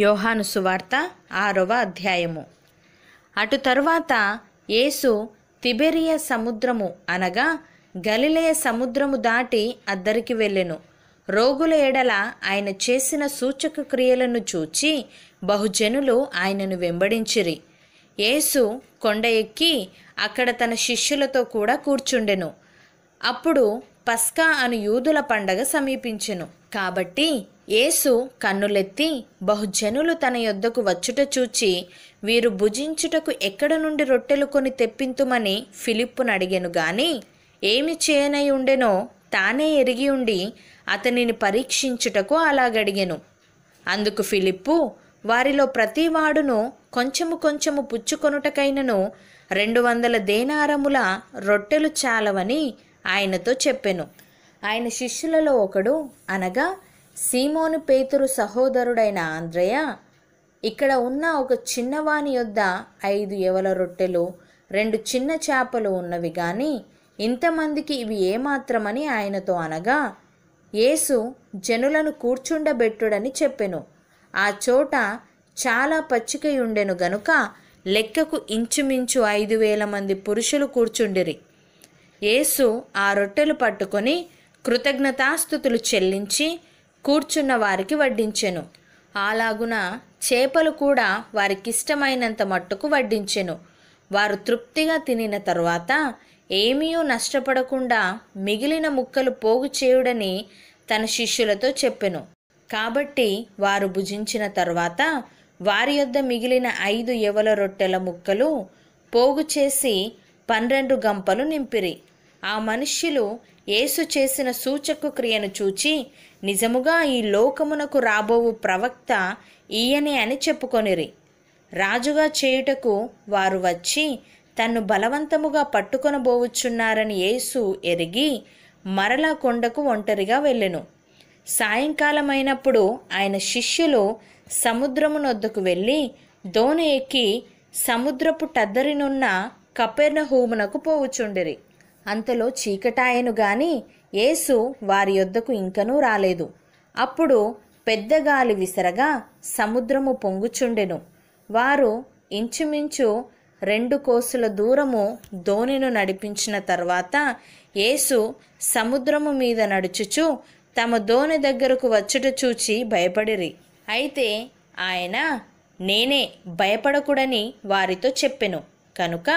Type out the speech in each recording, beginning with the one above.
యోహాను సువార్త ఆరవ అధ్యాయము అటు తరువాత యేసు తిబెరియ సముద్రము అనగా గలిలయ సముద్రము దాటి అద్దరికి వెళ్ళెను రోగుల ఎడల ఆయన చేసిన సూచక క్రియలను చూచి బహుజనులు ఆయనను వెంబడించిరి యేసు కొండ ఎక్కి అక్కడ తన శిష్యులతో కూడా కూర్చుండెను అప్పుడు పస్కా అను యూదుల పండగ సమీపించెను కాబట్టి యేసు కన్నులెత్తి బహుజనులు తన యొద్దకు వచ్చుట చూచి వీరు భుజించుటకు ఎక్కడ నుండి రొట్టెలు కొని తెప్పింతుమని ఫిలిప్పును అడిగెను గాని ఏమి చేయనై ఉండెనో తానే ఎరిగి ఉండి అతనిని పరీక్షించుటకు అలాగడిగెను అందుకు ఫిలిప్పు వారిలో ప్రతివాడును కొంచెము కొంచెము పుచ్చుకొనుటకైనను రెండు వందల దేనారముల రొట్టెలు చాలవని ఆయనతో చెప్పెను ఆయన శిష్యులలో ఒకడు అనగా సీమోను పేతురు సహోదరుడైన ఆంధ్రయ ఇక్కడ ఉన్న ఒక చిన్నవాని యొద్ద ఐదు ఎవల రొట్టెలు రెండు చిన్న చేపలు ఉన్నవి కానీ ఇంతమందికి ఇవి ఏమాత్రమని ఆయనతో అనగా యేసు జనులను కూర్చుండబెట్టుడని చెప్పెను ఆ చోట చాలా పచ్చికయుండెను గనుక లెక్కకు ఇంచుమించు ఐదు వేల మంది పురుషులు కూర్చుండిరి యేసు ఆ రొట్టెలు పట్టుకొని కృతజ్ఞతాస్థుతులు చెల్లించి కూర్చున్న వారికి వడ్డించెను అలాగున చేపలు కూడా వారికిష్టమైనంత మట్టుకు వడ్డించెను వారు తృప్తిగా తినిన తరువాత ఏమీ నష్టపడకుండా మిగిలిన ముక్కలు పోగు చేయుడని తన శిష్యులతో చెప్పెను కాబట్టి వారు భుజించిన తరువాత వారి యొద్ద మిగిలిన ఐదు ఎవల రొట్టెల ముక్కలు పోగు చేసి పన్నెండు గంపలు నింపిరి ఆ మనుష్యులు యేసు చేసిన సూచక క్రియను చూచి నిజముగా ఈ లోకమునకు రాబోవు ప్రవక్త ఈయనే అని చెప్పుకొనిరి రాజుగా చేయుటకు వారు వచ్చి తన్ను బలవంతముగా పట్టుకొనబోవచ్చున్నారని యేసు ఎరిగి మరలా కొండకు ఒంటరిగా వెళ్ళెను సాయంకాలమైనప్పుడు ఆయన శిష్యులు సముద్రమునొద్దకు వెళ్ళి దోణ ఎక్కి సముద్రపు టద్దరినున్న హూమునకు పోవుచుండిరి అంతలో చీకటాయను గాని యేసు వారి యొద్దకు ఇంకనూ రాలేదు అప్పుడు పెద్ద గాలి విసరగా సముద్రము పొంగుచుండెను వారు ఇంచుమించు రెండు కోసుల దూరము ధోనిను నడిపించిన తర్వాత యేసు సముద్రము మీద నడుచుచు తమ ధోని దగ్గరకు వచ్చుట చూచి భయపడిరి అయితే ఆయన నేనే భయపడకుడని వారితో చెప్పెను కనుక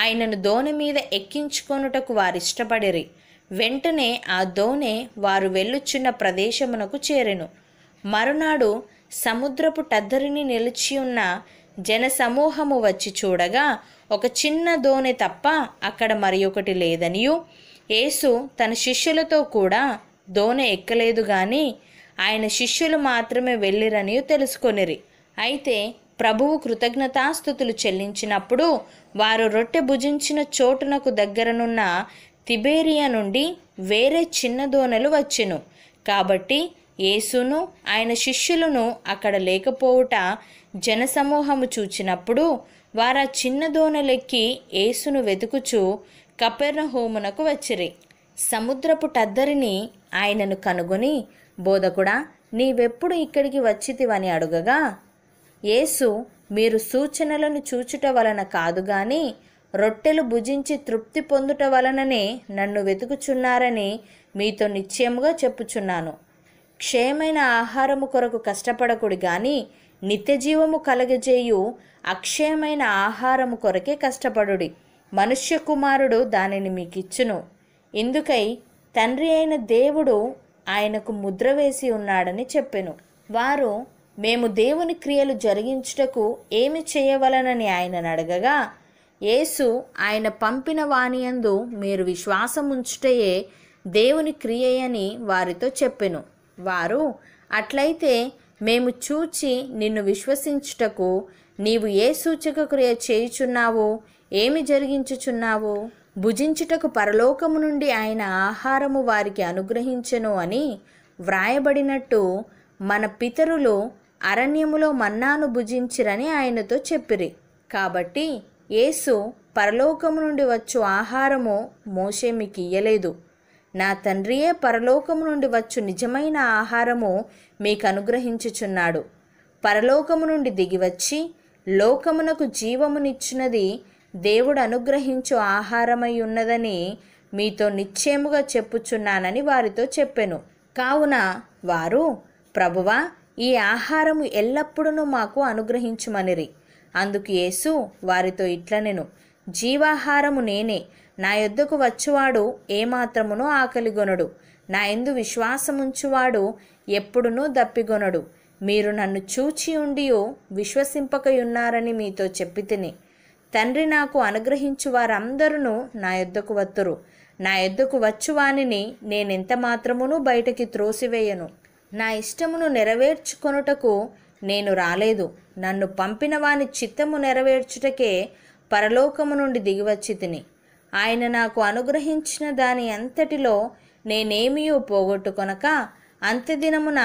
ఆయనను దోణి మీద ఎక్కించుకొనుటకు వారిష్టపడిరి వెంటనే ఆ దోణె వారు వెళ్ళుచున్న ప్రదేశమునకు చేరెను మరునాడు సముద్రపు టద్దరిని నిలిచి ఉన్న జనసమూహము వచ్చి చూడగా ఒక చిన్న దోణె తప్ప అక్కడ మరి ఒకటి లేదనియు యేసు తన శిష్యులతో కూడా దోణి ఎక్కలేదు కానీ ఆయన శిష్యులు మాత్రమే వెళ్ళిరనియు తెలుసుకొనిరి అయితే ప్రభువు కృతజ్ఞతాస్థుతులు చెల్లించినప్పుడు వారు రొట్టె భుజించిన చోటునకు దగ్గరనున్న తిబేరియా నుండి వేరే చిన్న దోనలు వచ్చెను కాబట్టి యేసును ఆయన శిష్యులను అక్కడ లేకపోవుట జనసమూహము చూచినప్పుడు వారా చిన్న దోనలెక్కి యేసును వెతుకుచూ హోమునకు వచ్చిరి సముద్రపు టద్దరిని ఆయనను కనుగొని బోధకుడా నీవెప్పుడు ఇక్కడికి వచ్చితివని అడుగగా యేసు మీరు సూచనలను చూచుట వలన కాదు గాని రొట్టెలు భుజించి తృప్తి పొందుట వలననే నన్ను వెతుకుచున్నారని మీతో నిశ్చయముగా చెప్పుచున్నాను క్షయమైన ఆహారము కొరకు కష్టపడకుడు గాని నిత్యజీవము కలగజేయు అక్షయమైన ఆహారము కొరకే కష్టపడుడి మనుష్య కుమారుడు దానిని మీకిచ్చును ఇందుకై తండ్రి అయిన దేవుడు ఆయనకు ముద్ర వేసి ఉన్నాడని చెప్పెను వారు మేము దేవుని క్రియలు జరిగించుటకు ఏమి చేయవలనని ఆయనను అడగగా యేసు ఆయన పంపిన వాణియందు మీరు విశ్వాసముంచుటయే దేవుని క్రియయని వారితో చెప్పెను వారు అట్లయితే మేము చూచి నిన్ను విశ్వసించుటకు నీవు ఏ సూచక క్రియ చేయుచున్నావు ఏమి జరిగించుచున్నావు భుజించుటకు పరలోకము నుండి ఆయన ఆహారము వారికి అనుగ్రహించెను అని వ్రాయబడినట్టు మన పితరులు అరణ్యములో మన్నాను భుజించిరని ఆయనతో చెప్పిరి కాబట్టి యేసు పరలోకము నుండి వచ్చు ఆహారము మోషే మీకు ఇయ్యలేదు నా తండ్రియే పరలోకము నుండి వచ్చు నిజమైన ఆహారము మీకు అనుగ్రహించుచున్నాడు పరలోకము నుండి దిగివచ్చి లోకమునకు జీవమునిచ్చినది దేవుడు అనుగ్రహించు ఆహారమై ఉన్నదని మీతో నిశ్చయముగా చెప్పుచున్నానని వారితో చెప్పెను కావున వారు ప్రభువా ఈ ఆహారము ఎల్లప్పుడూ మాకు అనుగ్రహించుమనిరి అందుకు యేసు వారితో ఇట్లనెను జీవాహారము నేనే నా యొద్దకు వచ్చువాడు ఏమాత్రమును ఆకలిగొనడు నా ఎందు విశ్వాసముంచువాడు ఎప్పుడునూ దప్పిగొనడు మీరు నన్ను చూచి ఉండియో విశ్వసింపకయున్నారని మీతో చెప్పి తిని తండ్రి నాకు అనుగ్రహించు వారందరూ నా యొద్దకు వత్తురు నా యొద్దకు వచ్చువాని నేనెంత మాత్రమును బయటకి త్రోసివేయను నా ఇష్టమును నెరవేర్చుకొనుటకు నేను రాలేదు నన్ను పంపిన వాని చిత్తము నెరవేర్చుటకే పరలోకము నుండి దిగివచ్చి తిని ఆయన నాకు అనుగ్రహించిన దాని అంతటిలో నేనేమీ పోగొట్టుకొనక అంత్యదినమున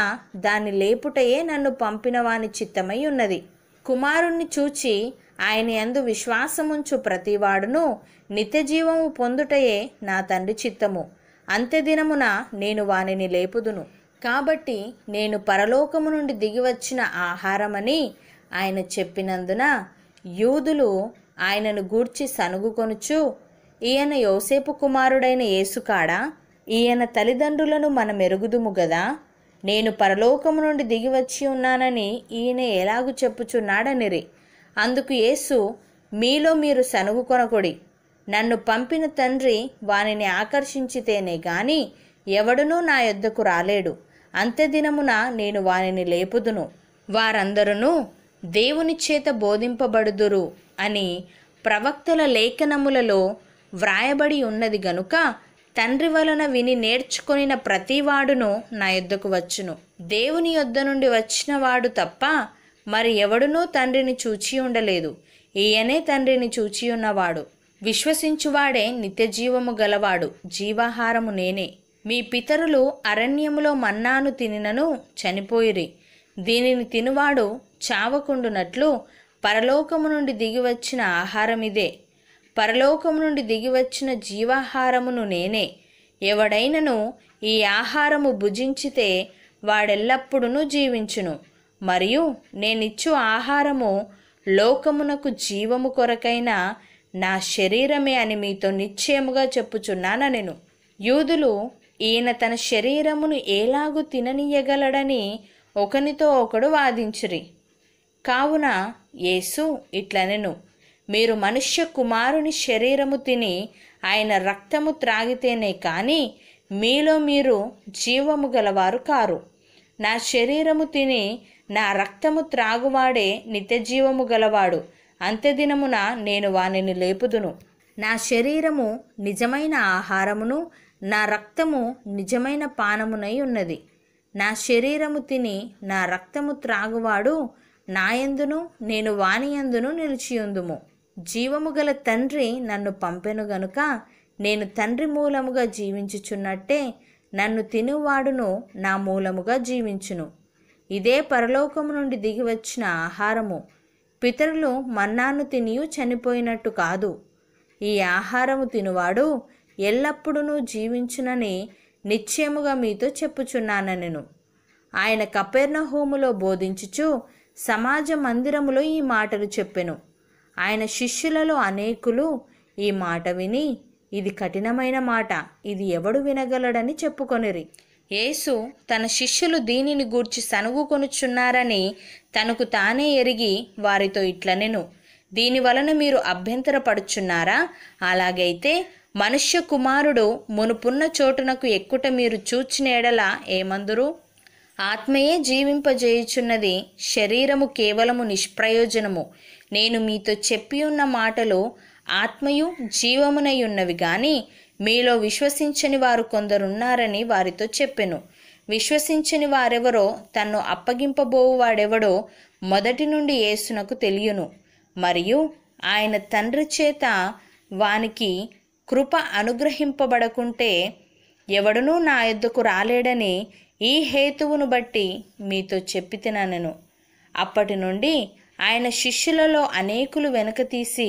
దాన్ని లేపుటయే నన్ను పంపిన వాని చిత్తమై ఉన్నది కుమారుణ్ణి చూచి ఆయన అందు విశ్వాసముంచు ప్రతివాడును నిత్యజీవము పొందుటయే నా తండ్రి చిత్తము అంత్యదినమున నేను వానిని లేపుదును కాబట్టి నేను పరలోకము నుండి దిగివచ్చిన ఆహారమని ఆయన చెప్పినందున యూదులు ఆయనను గూర్చి సనుగుకొనుచు ఈయన యోసేపు కుమారుడైన యేసుకాడా ఈయన తల్లిదండ్రులను మన మెరుగుదుము గదా నేను పరలోకము నుండి దిగివచ్చి ఉన్నానని ఈయన ఎలాగు చెప్పుచున్నాడనిరి అందుకు యేసు మీలో మీరు సనుగుకొనకుడి నన్ను పంపిన తండ్రి వానిని ఆకర్షించితేనే గాని ఎవడునూ నా యొద్దకు రాలేడు అంత్యదినమున నేను వారిని లేపుదును వారందరూ దేవుని చేత బోధింపబడుదురు అని ప్రవక్తల లేఖనములలో వ్రాయబడి ఉన్నది గనుక తండ్రి వలన విని నేర్చుకొనిన ప్రతివాడును నా యొద్దకు వచ్చును దేవుని యొద్ద నుండి వచ్చినవాడు తప్ప మరి ఎవడునూ తండ్రిని చూచి ఉండలేదు ఈయనే తండ్రిని చూచి ఉన్నవాడు విశ్వసించువాడే నిత్యజీవము గలవాడు జీవాహారము నేనే మీ పితరులు అరణ్యములో మన్నాను తినినను చనిపోయిరి దీనిని తినువాడు చావకుండునట్లు పరలోకము నుండి దిగివచ్చిన ఆహారమిదే పరలోకము నుండి దిగివచ్చిన జీవాహారమును నేనే ఎవడైనను ఈ ఆహారము భుజించితే వాడెల్లప్పుడూ జీవించును మరియు నేనిచ్చు ఆహారము లోకమునకు జీవము కొరకైన నా శరీరమే అని మీతో నిశ్చయముగా చెప్పుచున్నాను నేను యూదులు ఈయన తన శరీరమును ఏలాగు తిననీయగలడని ఒకనితో ఒకడు వాదించిరి కావున యేసు ఇట్లనెను మీరు మనుష్య కుమారుని శరీరము తిని ఆయన రక్తము త్రాగితేనే కానీ మీలో మీరు జీవము గలవారు కారు నా శరీరము తిని నా రక్తము త్రాగువాడే నిత్య జీవము గలవాడు అంత్యదినమున నేను వానిని లేపుదును నా శరీరము నిజమైన ఆహారమును నా రక్తము నిజమైన పానమునై ఉన్నది నా శరీరము తిని నా రక్తము త్రాగువాడు నాయందును నేను వాణియందును నిలిచియుందుము జీవము గల తండ్రి నన్ను పంపెను గనుక నేను తండ్రి మూలముగా జీవించుచున్నట్టే నన్ను తినువాడును నా మూలముగా జీవించును ఇదే పరలోకము నుండి దిగివచ్చిన ఆహారము పితరులు మన్నాను తినియు చనిపోయినట్టు కాదు ఈ ఆహారము తినువాడు ఎల్లప్పుడూ జీవించునని నిశ్చయముగా మీతో నేను ఆయన కపెర్ణ హోములో బోధించుచు సమాజ మందిరములో ఈ మాటలు చెప్పెను ఆయన శిష్యులలో అనేకులు ఈ మాట విని ఇది కఠినమైన మాట ఇది ఎవడు వినగలడని చెప్పుకొనిరి యేసు తన శిష్యులు దీనిని గూర్చి సనుగుకొనుచున్నారని తనకు తానే ఎరిగి వారితో ఇట్లనెను దీని వలన మీరు అభ్యంతరపడుచున్నారా అలాగైతే మనుష్య కుమారుడు మునుపున్న చోటునకు ఎక్కుట మీరు చూచినేడల ఏమందురు ఆత్మయే జీవింపజేయుచున్నది శరీరము కేవలము నిష్ప్రయోజనము నేను మీతో చెప్పి ఉన్న మాటలు ఆత్మయు జీవమునై ఉన్నవి గాని మీలో విశ్వసించని వారు కొందరున్నారని వారితో చెప్పెను విశ్వసించని వారెవరో తన్ను అప్పగింపబోవువాడెవడో మొదటి నుండి ఏసునకు తెలియను మరియు ఆయన తండ్రి చేత వానికి కృప అనుగ్రహింపబడకుంటే ఎవడునూ నా యొద్దకు రాలేడని ఈ హేతువును బట్టి మీతో చెప్పి తినను అప్పటి నుండి ఆయన శిష్యులలో అనేకులు వెనుక తీసి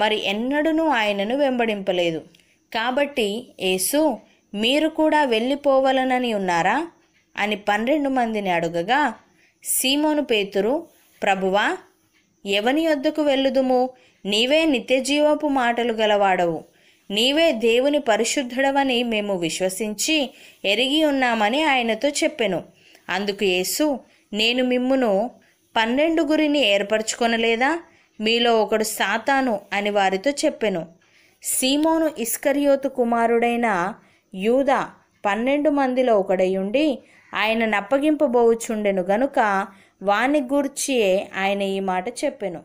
మరి ఎన్నడనూ ఆయనను వెంబడింపలేదు కాబట్టి యేసు మీరు కూడా వెళ్ళిపోవలనని ఉన్నారా అని పన్నెండు మందిని అడుగగా సీమోను పేతురు ప్రభువా ఎవని యొద్దకు వెళ్ళుదుము నీవే నిత్యజీవపు మాటలు గలవాడవు నీవే దేవుని పరిశుద్ధుడవని మేము విశ్వసించి ఎరిగి ఉన్నామని ఆయనతో చెప్పెను అందుకు యేసు నేను మిమ్మును పన్నెండు గురిని ఏర్పరచుకొనలేదా మీలో ఒకడు సాతాను అని వారితో చెప్పెను సీమోను ఇస్కరియోతు కుమారుడైన యూద పన్నెండు మందిలో ఒకడయుండి ఆయన నప్పగింపబోవుచుండెను గనుక వాని గూర్చియే ఆయన ఈ మాట చెప్పెను